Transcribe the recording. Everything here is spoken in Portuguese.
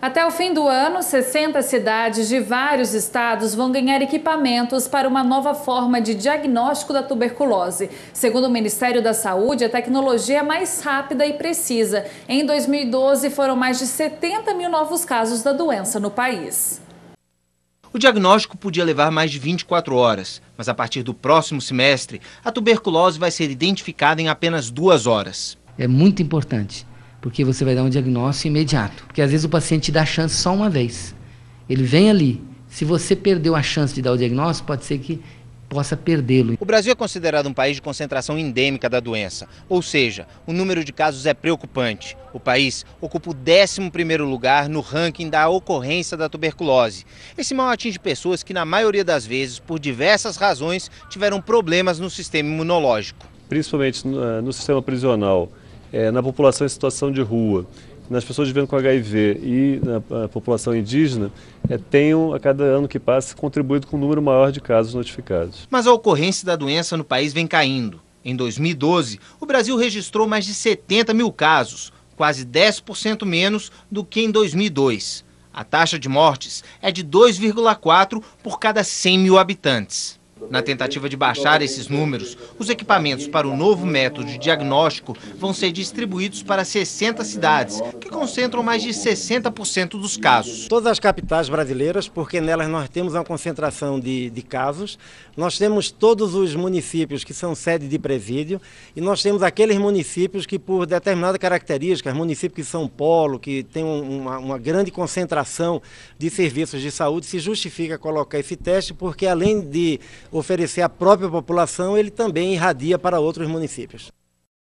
Até o fim do ano, 60 cidades de vários estados vão ganhar equipamentos para uma nova forma de diagnóstico da tuberculose. Segundo o Ministério da Saúde, a tecnologia é mais rápida e precisa. Em 2012, foram mais de 70 mil novos casos da doença no país. O diagnóstico podia levar mais de 24 horas, mas a partir do próximo semestre, a tuberculose vai ser identificada em apenas duas horas. É muito importante porque você vai dar um diagnóstico imediato. Porque às vezes o paciente dá a chance só uma vez. Ele vem ali. Se você perdeu a chance de dar o diagnóstico, pode ser que possa perdê-lo. O Brasil é considerado um país de concentração endêmica da doença, ou seja, o número de casos é preocupante. O país ocupa o 11º lugar no ranking da ocorrência da tuberculose. Esse mal atinge pessoas que, na maioria das vezes, por diversas razões, tiveram problemas no sistema imunológico. Principalmente eh, no sistema prisional, é, na população em situação de rua, nas pessoas vivendo com HIV e na população indígena é, tenham, a cada ano que passa, contribuído com um número maior de casos notificados. Mas a ocorrência da doença no país vem caindo. Em 2012, o Brasil registrou mais de 70 mil casos, quase 10% menos do que em 2002. A taxa de mortes é de 2,4 por cada 100 mil habitantes. Na tentativa de baixar esses números, os equipamentos para o novo método de diagnóstico vão ser distribuídos para 60 cidades, que concentram mais de 60% dos casos. Todas as capitais brasileiras, porque nelas nós temos uma concentração de, de casos, nós temos todos os municípios que são sede de presídio e nós temos aqueles municípios que, por determinada característica, municípios que são polo, que tem uma, uma grande concentração de serviços de saúde, se justifica colocar esse teste, porque além de oferecer à própria população, ele também irradia para outros municípios.